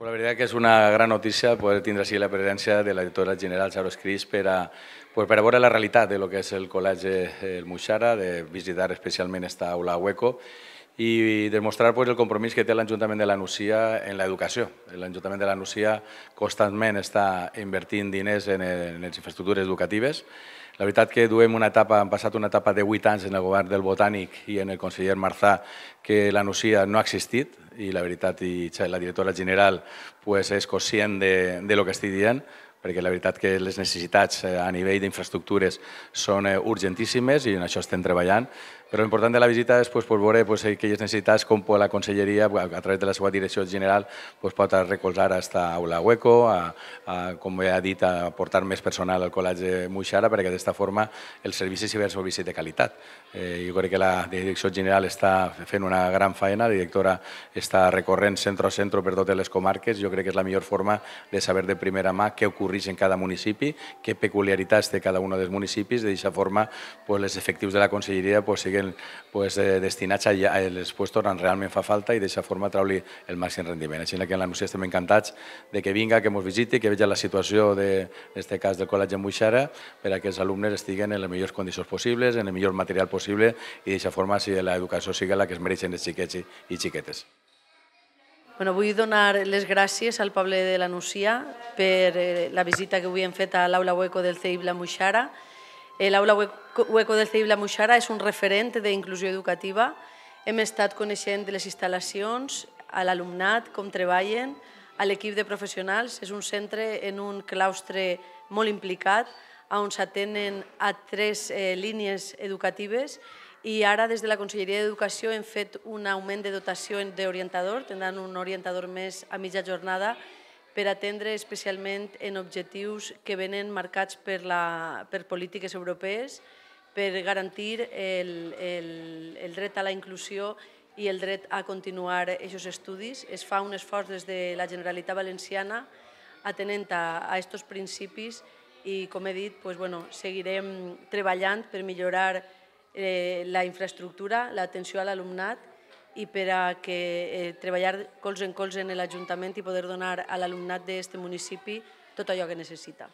Pues la veritat que és una gran notícia poder tindre així la presència de l'editora general Saros Cris per a, pues per a veure la realitat de lo que és el col·legi eh, El Muixara, de visitar especialment esta aula hueco i demostrar pues, el compromís que té l'Ajuntament de la Nucia en l'educació. L'Ajuntament de la Nucia constantment està invertint diners en, en les infraestructures educatives. La veritat que duem una etapa, han passat una etapa de 8 anys en el govern del Botànic i en el conseller Marzà que la Nucia no ha existit i la veritat i la directora general pues, és conscient de, de lo que estic dient, perquè la veritat que les necessitats eh, a nivell d'infraestructures són eh, urgentíssimes i en això estem treballant però l'important de la visita és pues, pues, veure pues, aquelles necessitats com la conselleria, a través de la seva direcció general, pues, pot recolzar a aula hueco, a, a, com ja he dit, a portar més personal al col·legi Muixara, perquè d'aquesta forma el servici s'hi un servici de qualitat. Eh, jo crec que la direcció general està fent una gran feina, la directora està recorrent centre a centre per totes les comarques, jo crec que és la millor forma de saber de primera mà què ocorreix en cada municipi, què peculiaritats té cada un dels municipis, d'aquesta forma pues, els efectius de la conselleria pues, siguen siguin pues, eh, destinats a, els puestos on realment fa falta i d'aquesta forma treu li el màxim rendiment. Així que en la Nucía estem encantats de que vinga, que ens visiti, que veja la situació, de, en aquest cas, del Col·legi Muixara, per a que els alumnes estiguen en les millors condicions possibles, en el millor material possible i d'aquesta forma si l'educació sigui la que es mereixen els xiquets i, i xiquetes. Bueno, vull donar les gràcies al poble de la Nucía per eh, la visita que avui hem fet a l'aula Hueco del CEIB La Muixara, el aula Hueco del CEIB La Moixara és un referent d'inclusió educativa. Hem estat coneixent les instal·lacions, a l'alumnat, com treballen, a l'equip de professionals. És un centre en un claustre molt implicat, on s'atenen a tres eh, línies educatives i ara des de la Conselleria d'Educació hem fet un augment de dotació d'orientador, tindran un orientador més a mitja jornada per atendre especialment en objectius que venen marcats per, la, per polítiques europees, per garantir el, el, el dret a la inclusió i el dret a continuar aquests estudis. Es fa un esforç des de la Generalitat Valenciana atenent a aquests principis i, com he dit, pues, bueno, seguirem treballant per millorar eh, la infraestructura, l'atenció a l'alumnat i per a que eh, treballar colze en colze en l'Ajuntament i poder donar a l'alumnat d'aquest municipi tot allò que necessita.